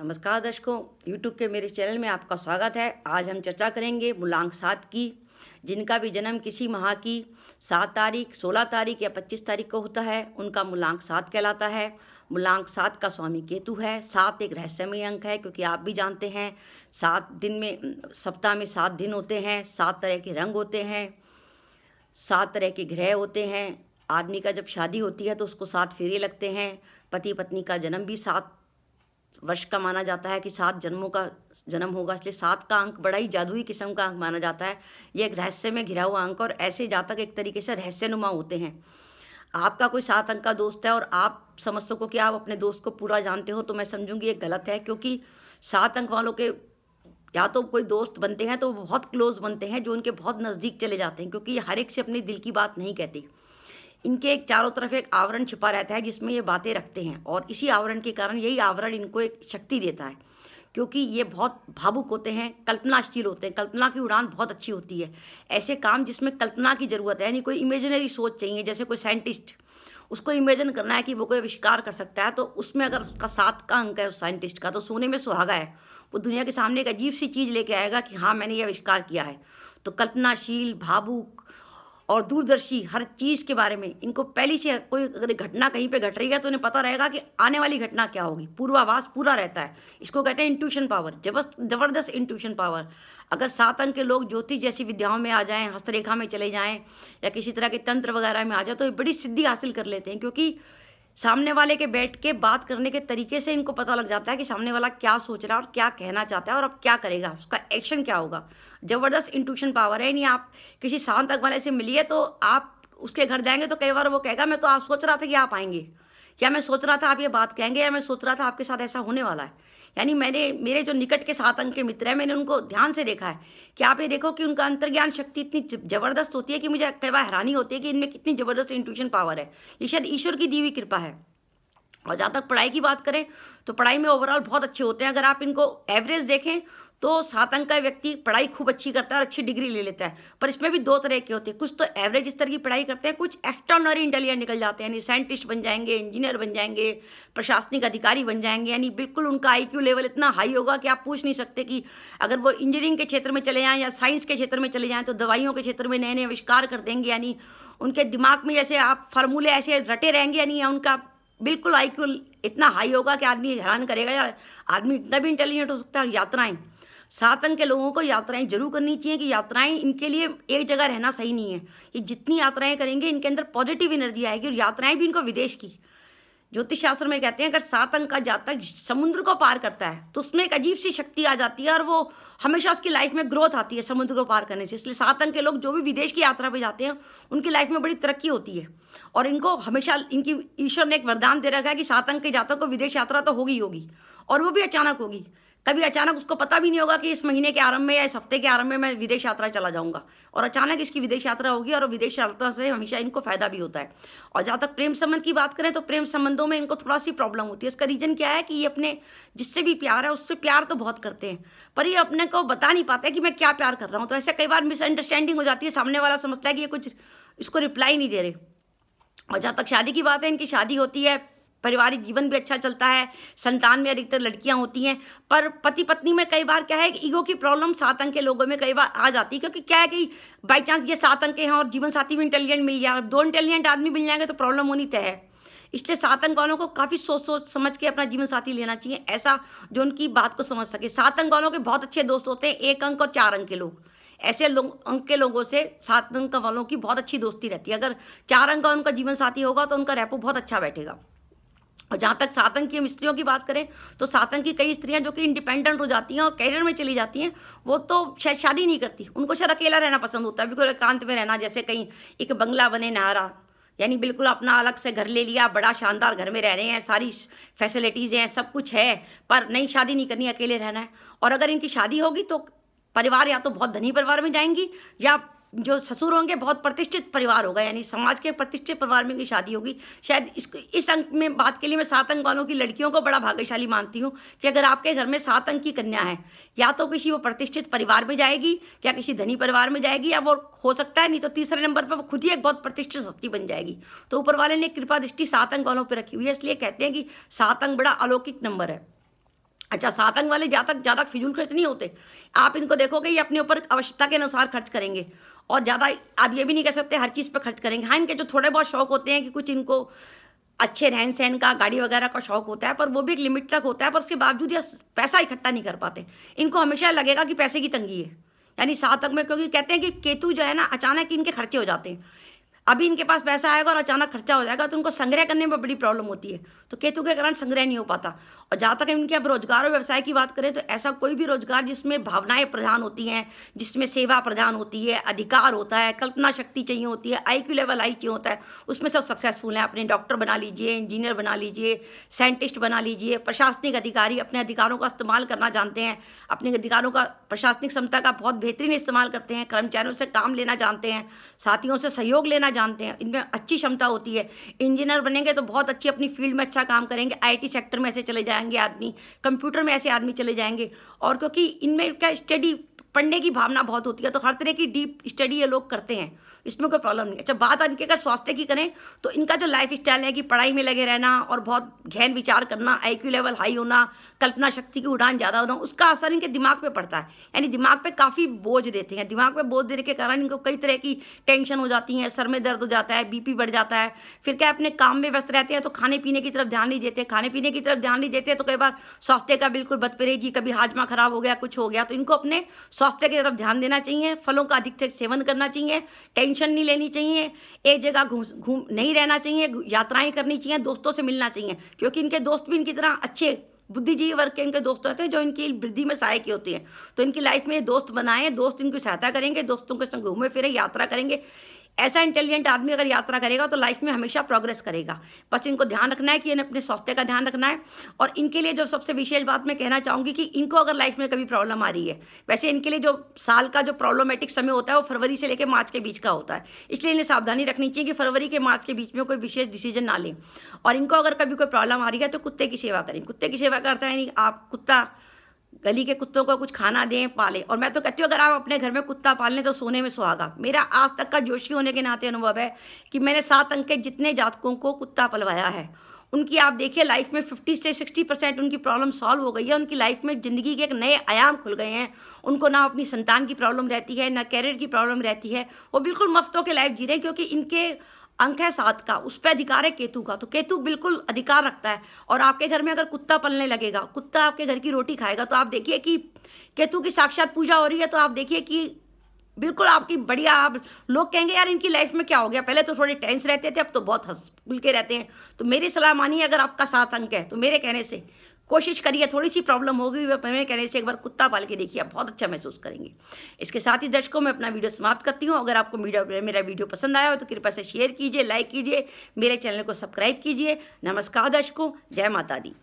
नमस्कार दर्शकों यूट्यूब के मेरे चैनल में आपका स्वागत है आज हम चर्चा करेंगे मूलांक सात की जिनका भी जन्म किसी माह की सात तारीख सोलह तारीख या पच्चीस तारीख को होता है उनका मूलांक सात कहलाता है मूलांक सात का स्वामी केतु है सात एक रहस्यमय अंक है क्योंकि आप भी जानते हैं सात दिन में सप्ताह में सात दिन होते हैं सात तरह के रंग होते हैं सात तरह के ग्रह होते हैं आदमी का जब शादी होती है तो उसको सात फेरे लगते हैं पति पत्नी का जन्म भी सात वर्ष का माना जाता है कि सात जन्मों का जन्म होगा इसलिए सात का अंक बड़ा ही जादुई किस्म का अंक माना जाता है ये एक रहस्य में घिरा हुआ अंक और ऐसे जातक एक तरीके से रहस्यनुमा होते हैं आपका कोई सात अंक का दोस्त है और आप समझ सको कि आप अपने दोस्त को पूरा जानते हो तो मैं समझूंगी ये गलत है क्योंकि सात अंक वालों के या तो कोई दोस्त बनते हैं तो वो बहुत क्लोज बनते हैं जो उनके बहुत नज़दीक चले जाते हैं क्योंकि हर एक से अपने दिल की बात नहीं कहती इनके एक चारों तरफ एक आवरण छिपा रहता है जिसमें ये बातें रखते हैं और इसी आवरण के कारण यही आवरण इनको एक शक्ति देता है क्योंकि ये बहुत भावुक होते हैं कल्पनाशील होते हैं कल्पना की उड़ान बहुत अच्छी होती है ऐसे काम जिसमें कल्पना की ज़रूरत है यानी कोई इमेजनरी सोच चाहिए जैसे कोई साइंटिस्ट उसको इमेजिन करना है कि वो कोई आविष्कार कर सकता है तो उसमें अगर उसका सात का अंक है उस साइंटिस्ट का तो सोने में सुहागा है वो दुनिया के सामने एक अजीब सी चीज़ लेके आएगा कि हाँ मैंने ये आविष्कार किया है तो कल्पनाशील भावुक और दूरदर्शी हर चीज़ के बारे में इनको पहले से कोई अगर घटना कहीं पे घट रही है तो उन्हें पता रहेगा कि आने वाली घटना क्या होगी पूर्वाभास पूरा रहता है इसको कहते हैं इंट्यूशन पावर जबरदस्त जबरदस्त इंट्यूशन पावर अगर सात अंक के लोग ज्योतिष जैसी विद्याओं में आ जाएँ हस्तरेखा में चले जाएँ या किसी तरह के तंत्र वगैरह में आ जाए तो ये बड़ी सिद्धि हासिल कर लेते हैं क्योंकि सामने वाले के बैठ के बात करने के तरीके से इनको पता लग जाता है कि सामने वाला क्या सोच रहा है और क्या कहना चाहता है और अब क्या करेगा उसका एक्शन क्या होगा ज़बरदस्त इंट्यूशन पावर है नहीं आप किसी शांत अखबारे से मिलिए तो आप उसके घर जाएंगे तो कई बार वो कहेगा मैं तो आप सोच रहा था कि आप आएंगे या मैं सोच रहा था आप ये बात कहेंगे या मैं सोच रहा था आपके साथ ऐसा होने वाला है यानी मैंने मेरे जो निकट के सात अंक के मित्र हैं मैंने उनको ध्यान से देखा है कि आप ये देखो कि उनका अंतर्ज्ञान शक्ति इतनी जबरदस्त होती है कि मुझे कई बार हैरानी होती है कि इनमें कितनी जबरदस्त इंट्यूशन पावर है ये शायद ईश्वर की दीवी कृपा है और जहाँ तक पढ़ाई की बात करें तो पढ़ाई में ओवरऑल बहुत अच्छे होते हैं अगर आप इनको एवरेज देखें तो सात अंक का व्यक्ति पढ़ाई खूब अच्छी करता है और अच्छी डिग्री ले लेता है पर इसमें भी दो तरह के होते हैं कुछ तो एवरेज स्तर की पढ़ाई करते हैं कुछ एक्स्ट्रॉनरी इंटेलिजेंट निकल जाते हैं यानी साइंटिस्ट बन जाएंगे इंजीनियर बन जाएंगे प्रशासनिक अधिकारी बन जाएंगे यानी बिल्कुल उनका आई लेवल इतना हाई होगा कि आप पूछ नहीं सकते कि अगर वो इंजीनियरिंग के क्षेत्र में चले जाएँ या साइंस के क्षेत्र में चले जाएँ तो दवाइयों के क्षेत्र में नए नए आविष्कार कर देंगे यानी उनके दिमाग में जैसे आप फार्मूले ऐसे रटे रहेंगे यानी उनका बिल्कुल आई इतना हाई होगा कि आदमी हैरान करेगा यार आदमी इतना भी इंटेलिजेंट हो सकता है यात्राएँ सात अंक के लोगों को यात्राएं जरूर करनी चाहिए कि यात्राएं इनके लिए एक जगह रहना सही नहीं है ये जितनी यात्राएं करेंगे इनके अंदर पॉजिटिव एनर्जी आएगी और यात्राएं भी इनको विदेश की ज्योतिष शास्त्र में कहते हैं अगर सात अंक का जातक समुद्र को पार करता है तो उसमें एक अजीब सी शक्ति आ जाती है और वो हमेशा उसकी लाइफ में ग्रोथ आती है समुद्र को पार करने से इसलिए सात अंक के लोग जो भी विदेश की यात्रा पर जाते हैं उनकी लाइफ में बड़ी तरक्की होती है और इनको हमेशा इनकी ईश्वर ने एक वरदान दे रखा है कि सात अंक के जातक को विदेश यात्रा तो होगी होगी और वो भी अचानक होगी कभी अचानक उसको पता भी नहीं होगा कि इस महीने के आरंभ में या इस हफ्ते के आरंभ में मैं विदेश यात्रा चला जाऊंगा और अचानक इसकी विदेश यात्रा होगी और विदेश यात्रा से हमेशा इनको फायदा भी होता है और जहाँ तक प्रेम संबंध की बात करें तो प्रेम संबंधों में इनको थोड़ा सी प्रॉब्लम होती है इसका रीजन क्या है कि ये अपने जिससे भी प्यार है उससे प्यार तो बहुत करते हैं पर ये अपने को बता नहीं पाते कि मैं क्या प्यार कर रहा हूँ तो ऐसे कई बार मिसअंडरस्टैंडिंग हो जाती है सामने वाला समझता है कि ये कुछ इसको रिप्लाई नहीं दे रहे और जहाँ तक शादी की बात है इनकी शादी होती है पारिवारिक जीवन भी अच्छा चलता है संतान में अधिकतर लड़कियां होती हैं पर पति पत्नी में कई बार क्या है कि ईगो की प्रॉब्लम सात अंक के लोगों में कई बार आ जाती है क्योंकि क्या है कि बाई चांस ये सात अंक हैं और जीवन साथी भी इंटेलिजेंट मिल जाए दो इंटेलिजेंट आदमी मिल जाएंगे तो प्रॉब्लम होनी तय है इसलिए अंक वालों को काफ़ी सोच सोच समझ के अपना जीवन साथी लेना चाहिए ऐसा जो उनकी बात को समझ सके सात अंक वालों के बहुत अच्छे दोस्त होते हैं एक अंक और चार अंक के लोग ऐसे लोग अंक के लोगों से सात अंक वालों की बहुत अच्छी दोस्ती रहती है अगर चार अंक का उनका जीवन साथी होगा तो उनका रेपो बहुत अच्छा बैठेगा और जहाँ तक सातंकी हम स्त्रियों की बात करें तो सातंकी कई स्त्रियाँ जो कि इंडिपेंडेंट हो जाती हैं और कैरियर में चली जाती हैं वो तो शायद शादी नहीं करती उनको शायद अकेला रहना पसंद होता है बिल्कुल एकांत में रहना जैसे कहीं एक बंगला बने नारा यानी बिल्कुल अपना अलग से घर ले लिया बड़ा शानदार घर में रह रहे हैं सारी फैसिलिटीज़ हैं सब कुछ है पर नहीं शादी नहीं करनी अकेले रहना है और अगर इनकी शादी होगी तो परिवार या तो बहुत धनी परिवार में जाएंगी या जो ससुर होंगे बहुत प्रतिष्ठित परिवार होगा यानी समाज के प्रतिष्ठित परिवार में की शादी होगी शायद इसको इस अंक में बात के लिए मैं सात अंक वालों की लड़कियों को बड़ा भाग्यशाली मानती हूँ कि अगर आपके घर में सात अंक की कन्या है या तो किसी वो प्रतिष्ठित परिवार में जाएगी या किसी धनी परिवार में जाएगी या वो हो सकता है नहीं तो तीसरे नंबर पर वो खुद ही एक बहुत प्रतिष्ठित हस्ती बन जाएगी तो ऊपर वाले ने कृपा दृष्टि सात अंक वालों पर रखी हुई है इसलिए कहते हैं कि सात अंक बड़ा अलौकिक नंबर है अच्छा सातंग वाले जातक ज़्यादा फिजूल खर्च नहीं होते आप इनको देखोगे ये अपने ऊपर आवश्यकता के अनुसार खर्च करेंगे और ज़्यादा आप ये भी नहीं कह सकते हर चीज़ पर खर्च करेंगे हाँ इनके जो थोड़े बहुत शौक होते हैं कि कुछ इनको अच्छे रहन सहन का गाड़ी वगैरह का शौक होता है पर वो भी एक लिमिट तक होता है पर उसके बावजूद ये पैसा इकट्ठा नहीं कर पाते इनको हमेशा लगेगा कि पैसे की तंगी है यानी सातक में क्योंकि कहते हैं कि केतु जो है ना अचानक इनके खर्चे हो जाते हैं अभी इनके पास पैसा आएगा और अचानक खर्चा हो जाएगा तो उनको संग्रह करने में बड़ी प्रॉब्लम होती है तो केतु के कारण संग्रह नहीं हो पाता और जहाँ तक इनके अब रोजगार और व्यवसाय की बात करें तो ऐसा कोई भी रोजगार जिसमें भावनाएं प्रधान होती हैं जिसमें सेवा प्रधान होती है अधिकार होता है कल्पना शक्ति चाहिए होती है आई लेवल आई चाहिए होता है उसमें सब सक्सेसफुल हैं अपने डॉक्टर बना लीजिए इंजीनियर बना लीजिए साइंटिस्ट बना लीजिए प्रशासनिक अधिकारी अपने अधिकारों का इस्तेमाल करना जानते हैं अपने अधिकारों का प्रशासनिक क्षमता का बहुत बेहतरीन इस्तेमाल करते हैं कर्मचारियों से काम लेना जानते हैं साथियों से सहयोग लेना जानते हैं इनमें अच्छी क्षमता होती है इंजीनियर बनेंगे तो बहुत अच्छी अपनी फील्ड में अच्छा काम करेंगे आईटी सेक्टर में ऐसे चले जाएंगे आदमी कंप्यूटर में ऐसे आदमी चले जाएंगे और क्योंकि इनमें क्या स्टडी पढ़ने की भावना बहुत होती है तो हर तरह की डीप स्टडी ये लोग करते हैं इसमें कोई प्रॉब्लम नहीं अच्छा बात इनके अगर स्वास्थ्य की करें तो इनका जो लाइफ स्टाइल है कि पढ़ाई में लगे रहना और बहुत गहन विचार करना आई लेवल हाई होना कल्पना शक्ति की उड़ान ज़्यादा होना उसका असर इनके दिमाग पर पड़ता है यानी दिमाग पर काफ़ी बोझ देते हैं दिमाग पर बोझ देने के कारण इनको कई तरह की टेंशन हो जाती है सर में दर्द हो जाता है बी बढ़ जाता है फिर क्या अपने काम में व्यस्त रहते हैं तो खाने पीने की तरफ ध्यान नहीं देते खाने पीने की तरफ ध्यान नहीं देते तो कई बार स्वास्थ्य का बिल्कुल बदपरेजी कभी हाजमा खराब हो गया कुछ हो गया तो इनको अपने स्वास्थ्य की तरफ ध्यान देना चाहिए फलों का अधिक सेवन करना चाहिए टेंशन टेंशन नहीं लेनी चाहिए एक जगह घूम घूम नहीं रहना चाहिए यात्राएं करनी चाहिए दोस्तों से मिलना चाहिए क्योंकि इनके दोस्त भी इनकी तरह अच्छे बुद्धिजीवी वर्ग के इनके दोस्त होते हैं जो इनकी वृद्धि में सहायक होती है तो इनकी लाइफ में दोस्त बनाएं दोस्त इनकी सहायता करेंगे दोस्तों के संग घूमे फिरें यात्रा करेंगे ऐसा इंटेलिजेंट आदमी अगर यात्रा करेगा तो लाइफ में हमेशा प्रोग्रेस करेगा बस इनको ध्यान रखना है कि इन्हें अपने स्वास्थ्य का ध्यान रखना है और इनके लिए जो सबसे विशेष बात मैं कहना चाहूँगी कि इनको अगर लाइफ में कभी प्रॉब्लम आ रही है वैसे इनके लिए जो साल का जो प्रॉब्लमेटिक समय होता है वो फरवरी से लेकर मार्च के बीच का होता है इसलिए इन्हें सावधानी रखनी चाहिए कि फरवरी के मार्च के बीच में कोई विशेष डिसीजन ना लें और इनको अगर कभी कोई प्रॉब्लम आ रही है तो कुत्ते की सेवा करें कुत्ते की सेवा करता है नहीं आप कुत्ता गली के कुत्तों को कुछ खाना दें पालें और मैं तो कहती हूँ अगर आप अपने घर में कुत्ता पाल लें तो सोने में सुहागा मेरा आज तक का जोशी होने के नाते अनुभव है कि मैंने सात अंक के जितने जातकों को कुत्ता पलवाया है उनकी आप देखिए लाइफ में 50 से 60 परसेंट उनकी प्रॉब्लम सॉल्व हो गई है उनकी लाइफ में ज़िंदगी के एक नए आयाम खुल गए हैं उनको ना अपनी संतान की प्रॉब्लम रहती है ना कैरियर की प्रॉब्लम रहती है वो बिल्कुल मस्त होकर लाइफ जी रहे हैं क्योंकि इनके अंक है सात का उस पर अधिकार है केतु का तो केतु बिल्कुल अधिकार रखता है और आपके घर में अगर कुत्ता पलने लगेगा कुत्ता आपके घर की रोटी खाएगा तो आप देखिए कि केतु की साक्षात पूजा हो रही है तो आप देखिए कि बिल्कुल आपकी बढ़िया आप लोग कहेंगे यार इनकी लाइफ में क्या हो गया पहले तो थोड़े टेंस रहते थे अब तो बहुत हंस खुल के रहते हैं तो मेरी सलाह मानिए अगर आपका सात अंक है तो मेरे कहने से कोशिश करिए थोड़ी सी प्रॉब्लम होगी वह मेरे कहने से एक बार कुत्ता पाल के देखिए आप बहुत अच्छा महसूस करेंगे इसके साथ ही दर्शकों मैं अपना वीडियो समाप्त करती हूँ अगर आपको मेरा वीडियो पसंद आया हो तो कृपया से शेयर कीजिए लाइक कीजिए मेरे चैनल को सब्सक्राइब कीजिए नमस्कार दर्शकों जय माता दी